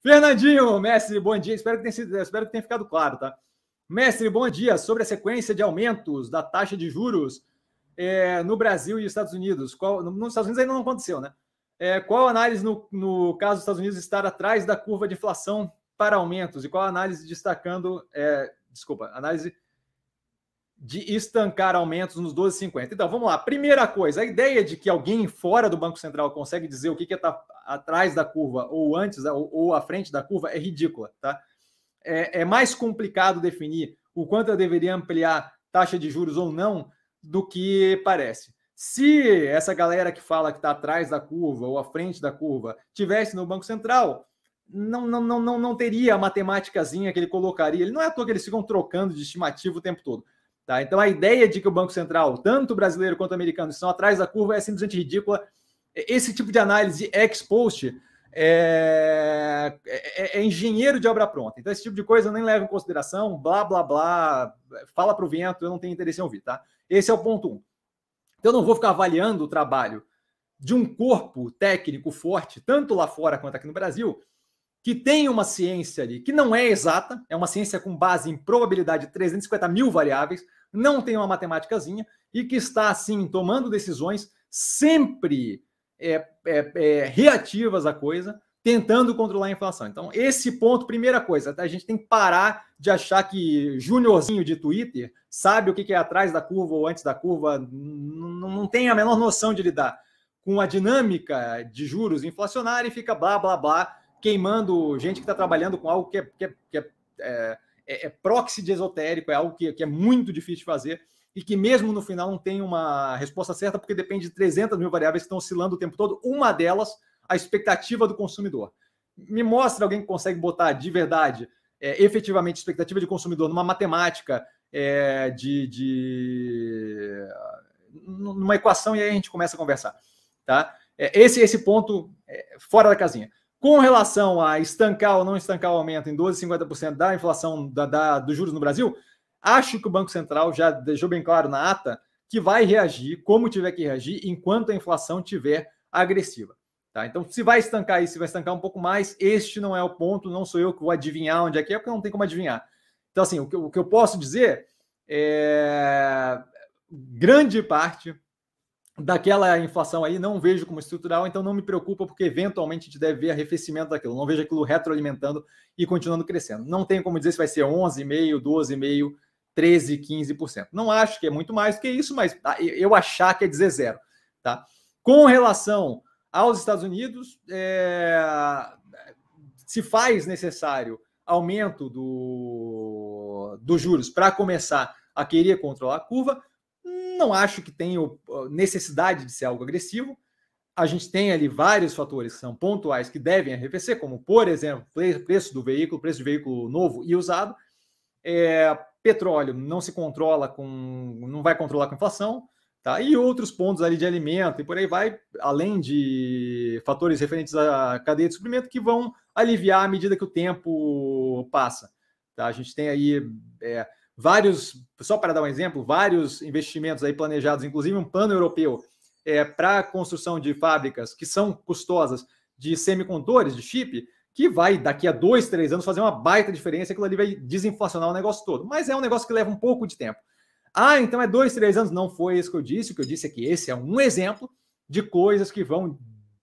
Fernandinho, mestre, bom dia. Espero que, tenha sido, espero que tenha ficado claro, tá? Mestre, bom dia. Sobre a sequência de aumentos da taxa de juros é, no Brasil e Estados Unidos, qual, nos Estados Unidos ainda não aconteceu, né? É, qual análise no, no caso dos Estados Unidos estar atrás da curva de inflação para aumentos e qual análise destacando, é, desculpa, análise de estancar aumentos nos 12,50. Então, vamos lá. Primeira coisa, a ideia de que alguém fora do Banco Central consegue dizer o que, que é atrás da curva ou antes ou, ou à frente da curva é ridícula, tá? É, é mais complicado definir o quanto eu deveria ampliar taxa de juros ou não do que parece. Se essa galera que fala que está atrás da curva ou à frente da curva tivesse no Banco Central, não, não, não, não, teria a matemáticazinha que ele colocaria. Ele não é à toa que eles ficam trocando de estimativa o tempo todo. Tá? Então a ideia de que o Banco Central, tanto brasileiro quanto americano, estão atrás da curva é simplesmente ridícula esse tipo de análise ex-post é, é, é, engenheiro de obra pronta. Então, esse tipo de coisa eu nem levo em consideração, blá, blá, blá, fala para o vento, eu não tenho interesse em ouvir, tá? Esse é o ponto um. Então, eu não vou ficar avaliando o trabalho de um corpo técnico forte, tanto lá fora quanto aqui no Brasil, que tem uma ciência ali que não é exata, é uma ciência com base em probabilidade de 350 mil variáveis, não tem uma matemáticazinha e que está, assim, tomando decisões sempre é, é, é, reativas à coisa, tentando controlar a inflação. Então, esse ponto, primeira coisa, tá? a gente tem que parar de achar que juniorzinho de Twitter sabe o que é atrás da curva ou antes da curva, não tem a menor noção de lidar com a dinâmica de juros inflacionária e fica blá, blá, blá, queimando gente que está trabalhando com algo que é, que é, que é, é, é proxy de esotérico, é algo que, que é muito difícil de fazer e que mesmo no final não tem uma resposta certa, porque depende de 300 mil variáveis que estão oscilando o tempo todo, uma delas, a expectativa do consumidor. Me mostra alguém que consegue botar de verdade, é, efetivamente, expectativa de consumidor numa matemática, é, de, de, numa equação, e aí a gente começa a conversar. Tá? É, esse, esse ponto é, fora da casinha. Com relação a estancar ou não estancar o aumento em 12,50% da inflação da, da, dos juros no Brasil, Acho que o Banco Central já deixou bem claro na ata que vai reagir como tiver que reagir enquanto a inflação tiver agressiva. Tá? Então, se vai estancar isso, se vai estancar um pouco mais, este não é o ponto, não sou eu que vou adivinhar onde é que é, porque não tem como adivinhar. Então, assim, o que, o que eu posso dizer é grande parte daquela inflação aí não vejo como estrutural, então não me preocupa, porque eventualmente a gente deve ver arrefecimento daquilo, não vejo aquilo retroalimentando e continuando crescendo. Não tem como dizer se vai ser 11,5, 12,5, 13, 15%. Não acho que é muito mais do que isso, mas ah, eu achar quer é dizer zero. Tá? Com relação aos Estados Unidos, é, se faz necessário aumento do, dos juros para começar a querer controlar a curva. Não acho que tenha necessidade de ser algo agressivo. A gente tem ali vários fatores que são pontuais que devem arrefecer, como, por exemplo, preço do veículo, preço de veículo novo e usado. É, petróleo não se controla com, não vai controlar com inflação, tá? E outros pontos ali de alimento e por aí vai, além de fatores referentes à cadeia de suprimento que vão aliviar à medida que o tempo passa. Tá? A gente tem aí é, vários, só para dar um exemplo, vários investimentos aí planejados, inclusive um plano europeu é, para a construção de fábricas que são custosas de semicondutores, de chip, que vai, daqui a dois, três anos, fazer uma baita diferença, aquilo ali vai desinflacionar o negócio todo. Mas é um negócio que leva um pouco de tempo. Ah, então é dois, três anos. Não foi isso que eu disse. O que eu disse é que esse é um exemplo de coisas que vão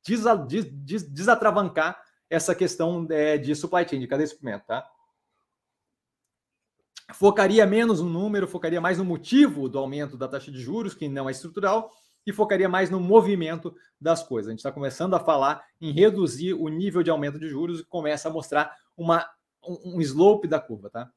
desa, des, des, desatravancar essa questão é, de supply chain, de cadeia de suprimento, tá? Focaria menos no número, focaria mais no motivo do aumento da taxa de juros, que não é estrutural, e focaria mais no movimento das coisas. A gente está começando a falar em reduzir o nível de aumento de juros e começa a mostrar uma, um slope da curva, tá?